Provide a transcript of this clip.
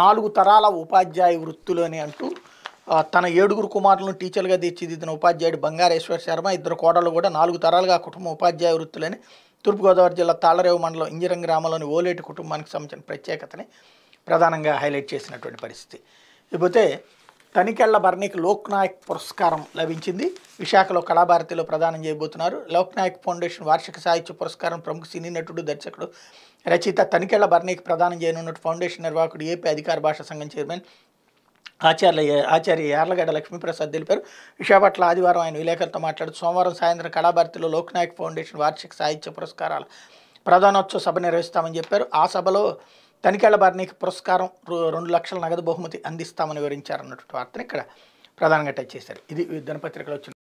నాలుగు తరాల ఉపాధ్యాయ వృత్తులు అని అంటూ తన ఏడుగురు కుమారులను టీచర్గా తీర్చిదిద్దిన ఉపాధ్యాయుడు బంగారేశ్వర శర్మ ఇద్దరు కోడలు కూడా నాలుగు తరాలుగా కుటుంబ ఉపాధ్యాయ వృత్తులని తూర్పుగోదావరి జిల్లా తాళరేవు మండలం ఇంజరం గ్రామంలోని ఓలేటి కుటుంబానికి సంబంధించిన ప్రత్యేకతని ప్రధానంగా హైలైట్ చేసినటువంటి పరిస్థితి ఇకపోతే తనికెళ్ల బర్నీకి లోక్నాయక్ పురస్కారం లభించింది విశాఖలో కళాభారతిలో ప్రదానం చేయబోతున్నారు లోక్నాయక్ ఫౌండేషన్ వార్షిక సాహిత్య పురస్కారం ప్రముఖ సినీ నటుడు దర్శకుడు రచయిత తనికెళ్ల భరణికి ప్రదానం చేయనున్నట్టు ఫౌండేషన్ నిర్వాహకుడు ఏపీ అధికార భాషా సంఘం చైర్మన్ ఆచార్య ఆచార్య యార్లగడ్డ లక్ష్మీప్రసాద్ తెలిపారు విశాఖపట్ల ఆదివారం ఆయన విలేకరులతో మాట్లాడుతూ సోమవారం సాయంత్రం కళాభారతిలో లోక్నాయక్ ఫౌండేషన్ వార్షిక సాహిత్య పురస్కారాల ప్రధానోత్సవ సభ నిర్వహిస్తామని చెప్పారు ఆ సభలో తనికేళ్ల బార్నీకి పురస్కారం రెండు లక్షల నగదు బహుమతి అందిస్తామని వివరించారన్నటువంటి వార్తను ఇక్కడ ప్రధానంగా టచ్ చేశారు ఇది దినపత్రికలో వచ్చిన